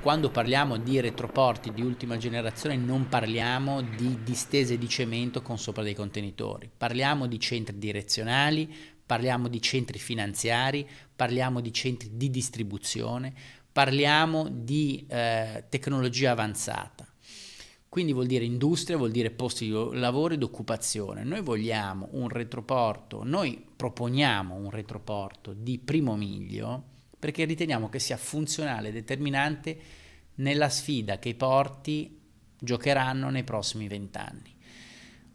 quando parliamo di retroporti di ultima generazione non parliamo di distese di cemento con sopra dei contenitori, parliamo di centri direzionali, parliamo di centri finanziari, parliamo di centri di distribuzione, parliamo di eh, tecnologia avanzata. Quindi vuol dire industria, vuol dire posti di lavoro ed occupazione. Noi vogliamo un retroporto, noi proponiamo un retroporto di primo miglio perché riteniamo che sia funzionale e determinante nella sfida che i porti giocheranno nei prossimi vent'anni.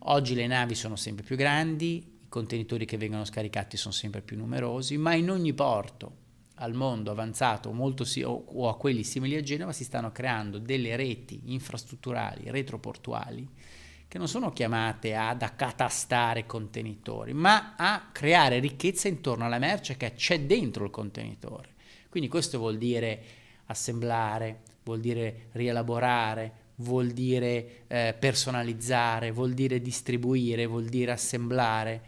Oggi le navi sono sempre più grandi, i contenitori che vengono scaricati sono sempre più numerosi, ma in ogni porto al mondo avanzato si- o a quelli simili a Genova si stanno creando delle reti infrastrutturali, retroportuali, che non sono chiamate ad accatastare contenitori, ma a creare ricchezza intorno alla merce che c'è dentro il contenitore. Quindi questo vuol dire assemblare, vuol dire rielaborare, vuol dire eh, personalizzare, vuol dire distribuire, vuol dire assemblare,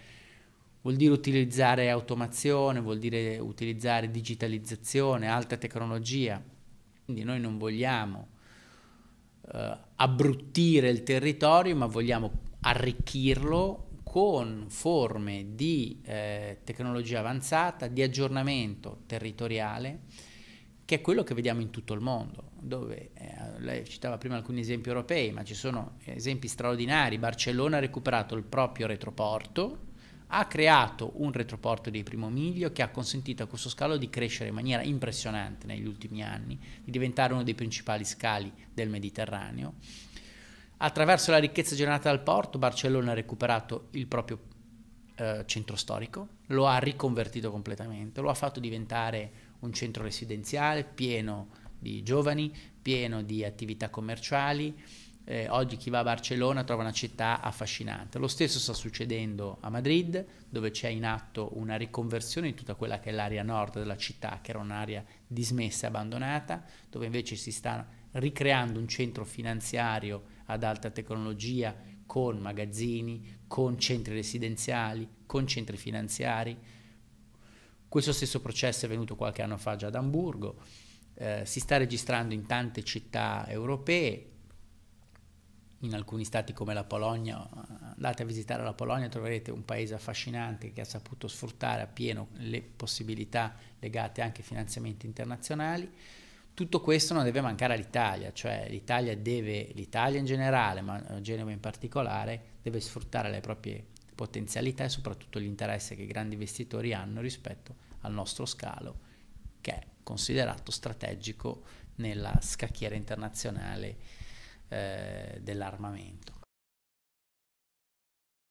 vuol dire utilizzare automazione, vuol dire utilizzare digitalizzazione, alta tecnologia. Quindi noi non vogliamo eh, abbruttire il territorio, ma vogliamo arricchirlo con forme di eh, tecnologia avanzata, di aggiornamento territoriale, che è quello che vediamo in tutto il mondo, dove eh, lei citava prima alcuni esempi europei, ma ci sono esempi straordinari. Barcellona ha recuperato il proprio retroporto ha creato un retroporto di primo miglio che ha consentito a questo scalo di crescere in maniera impressionante negli ultimi anni, di diventare uno dei principali scali del Mediterraneo. Attraverso la ricchezza generata dal porto, Barcellona ha recuperato il proprio eh, centro storico, lo ha riconvertito completamente, lo ha fatto diventare un centro residenziale pieno di giovani, pieno di attività commerciali, eh, oggi chi va a Barcellona trova una città affascinante. Lo stesso sta succedendo a Madrid, dove c'è in atto una riconversione di tutta quella che è l'area nord della città, che era un'area dismessa e abbandonata, dove invece si sta ricreando un centro finanziario ad alta tecnologia con magazzini, con centri residenziali, con centri finanziari. Questo stesso processo è venuto qualche anno fa già ad Amburgo, eh, si sta registrando in tante città europee, in alcuni stati come la Polonia, andate a visitare la Polonia troverete un paese affascinante che ha saputo sfruttare appieno le possibilità legate anche ai finanziamenti internazionali. Tutto questo non deve mancare all'Italia, cioè l'Italia deve, l'Italia in generale, ma eh, Genova in particolare, deve sfruttare le proprie potenzialità e soprattutto l'interesse che i grandi investitori hanno rispetto al nostro scalo, che è considerato strategico nella scacchiera internazionale eh, dell'armamento.